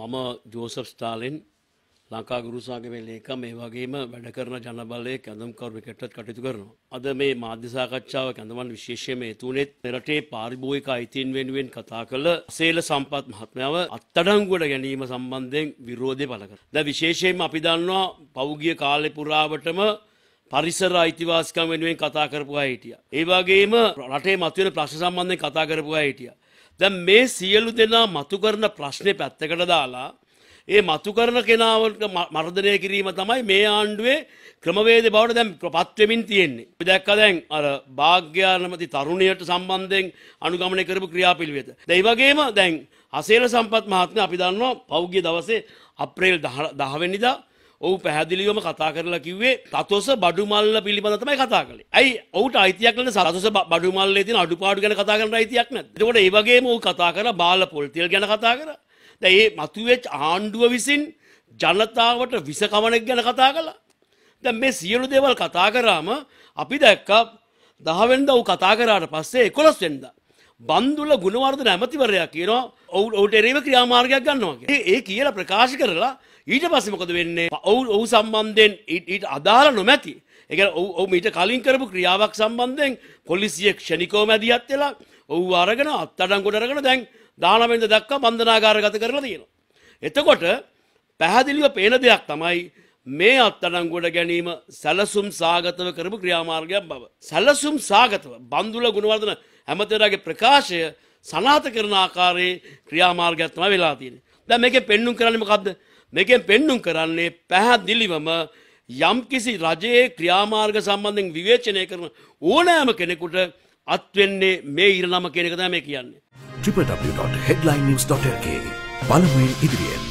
මම ජෝසප් ස්ථාලෙන් ලංකා ගුරුසාගමේ ලේකම් මේ වගේම වැඩ කරන ජනබලයේ කැඳම්කරු විකටත් කටයුතු කරනවා. අද මේ මාධ්‍ය සාකච්ඡාව කැඳවන් විශේෂයෙන්ම හේතුුනේත් මෙරටේ පාරිභෝගික අයිතීන් වෙනුවෙන් කතා කළ සේල සම්පත් මහත්මයාව අත්අඩංගුවට ගැනීම සම්බන්ධයෙන් විරෝධය පළ කරනවා. දැන් විශේෂයෙන්ම අපි දන්නවා පෞගිය කාලේ පුරාවටම පරිසර අයිතිවාසිකම් වෙනුවෙන් කතා කරපු අය හිටියා. ඒ වගේම රටේ මතුවෙන ප්‍රශ්න සම්බන්ධයෙන් කතා කරපු අය හිටියා. දැන් මේ සියලු දෙනා මතු කරන ප්‍රශ්නේ පැත්තකට දාලා ඒ මතු කරන කෙනාවට මර්ධනය කිරීම තමයි මේ ආණ්ඩුවේ ක්‍රමවේද බවට දැන් පත්වෙමින් තියෙන්නේ. අපි දැක්කා දැන් අර භාග්‍යානමති තරුණියට සම්බන්ධයෙන් අනුගමනය කරපු ක්‍රියාපිළිවෙත. දැන් වගේම දැන් හසේල සම්පත් මහත්මයා අපි දන්නවා පෞද්ගලික දවසේ අප්‍රේල් 10 වෙනිදා ඔහු පැහැදිලිවම කතා කරලා කිව්වේ තතොස බඩුමල්ල පිළිබඳ තමයි කතා කළේ. ඇයි ඔහුට අයිතියක් නැද්ද තතොස බඩුමල්ලේ තියෙන අඩුපාඩු ගැන කතා කරන්න අයිතියක් නැද්ද? එතකොට ඒ වගේම ඔහු කතා කරලා බාල පොල්තියල් ගැන කතා කරා. දැන් මේ මතුවෙච්ච ආණ්ඩුව විසින් ජනතාවට විස කවණෙක් ගැන කතා කළා. දැන් මේ සියලු දේවල් කතා කරාම අපි දැක්කා 10 වෙනිදා ඔහු කතා කරාට පස්සේ 11 වෙනිදා බන්දුල ගුණවර්ධන ඇමතිවරයා කියනවා ඔවු ඔවුට එරේම ක්‍රියාමාර්ගයක් ගන්නවා කියලා. ඒ කියලා ප්‍රකාශ කරලා ඊට පස්සේ මොකද වෙන්නේ? ඔවු ඔවු සම්බන්ධයෙන් ඊට අදාළ නොමැති. ඒ කියන්නේ ඔවු ඔවු ඊට කලින් කරපු ක්‍රියාවක් සම්බන්ධයෙන් පොලිසිය ක්ෂණිකවම ඇදියත් වෙලා ඔවු අරගෙන අත්අඩංගුවට අරගෙන දැන් 19 දක්වා බන්ධනාගාරගත කරලා තියෙනවා. එතකොට පැහැදිලිව පේන දෙයක් තමයි මේ අත්තඩංගුවට ගැනීම සැලසුම් සාගතව කරපු ක්‍රියාමාර්ගයක් බව. සැලසුම් සාගතව බන්දුල ගුණවර්ධන හැමතෙරගේ ප්‍රකාශය සනාත කරන ආකාරයේ ක්‍රියාමාර්ගයක්ත්ම වෙලා තියෙන. දැ මේක පෙන්නුම් කරන්නම කක්ද මේකෙන් පෙන්නුම් කරන්නේ පැහැදිලිවම යම්කිසි රජයේ ක්‍රියාමාර්ග සම්බන්ධෙන් විවේචනය කරන ඕනෑම කෙනෙකුට අත්වෙන්නේ මේ ඉරනම කෙනෙකදෑ මේ කියන්නේ. ්‍රිප.හෙඩ්ලයින්.ක බලමෙන් ඉදිරියෙන්.